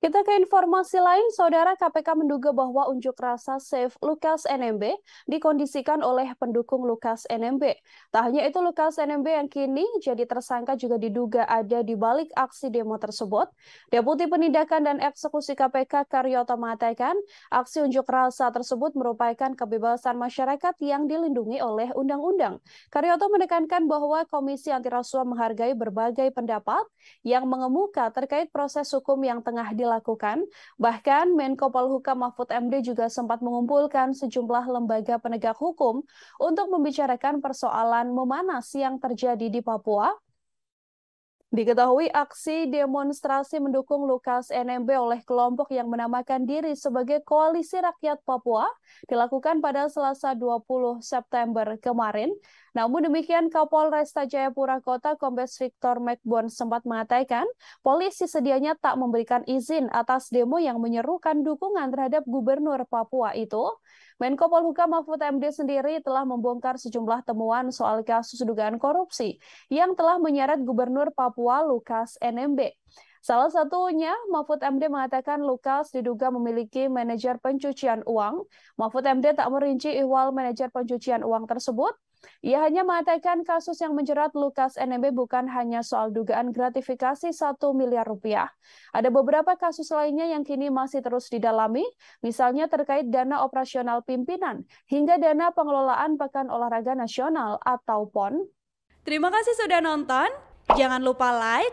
Kita ke informasi lain, Saudara KPK menduga bahwa unjuk rasa Save Lukas NMB dikondisikan oleh pendukung Lukas NMB. Tak hanya itu, Lukas NMB yang kini jadi tersangka juga diduga ada di balik aksi demo tersebut. Deputi Penindakan dan Eksekusi KPK Karyoto mengatakan, aksi unjuk rasa tersebut merupakan kebebasan masyarakat yang dilindungi oleh undang-undang. Karyoto menekankan bahwa Komisi Antirasuah menghargai berbagai pendapat yang mengemuka terkait proses hukum yang tengah dilakukan dilakukan. Bahkan Menko Polhukam Mahfud MD juga sempat mengumpulkan sejumlah lembaga penegak hukum untuk membicarakan persoalan memanas yang terjadi di Papua Diketahui aksi demonstrasi mendukung Lukas NMB oleh kelompok yang menamakan diri sebagai Koalisi Rakyat Papua dilakukan pada Selasa 20 September kemarin. Namun demikian Kapolresta Jayapura Kota Kombes Victor McBone sempat mengatakan polisi sedianya tak memberikan izin atas demo yang menyerukan dukungan terhadap Gubernur Papua itu. Menko Polhukam Mahfud MD sendiri telah membongkar sejumlah temuan soal kasus dugaan korupsi yang telah menyeret Gubernur Papua Lukas NMB. Salah satunya, Mahfud MD mengatakan Lukas diduga memiliki manajer pencucian uang. Mahfud MD tak merinci ihwal manajer pencucian uang tersebut. Ia hanya mengatakan kasus yang menjerat Lukas NMB bukan hanya soal dugaan gratifikasi 1 miliar rupiah. Ada beberapa kasus lainnya yang kini masih terus didalami, misalnya terkait dana operasional pimpinan, hingga dana pengelolaan Pekan Olahraga Nasional atau PON. Terima kasih sudah nonton. Jangan lupa like,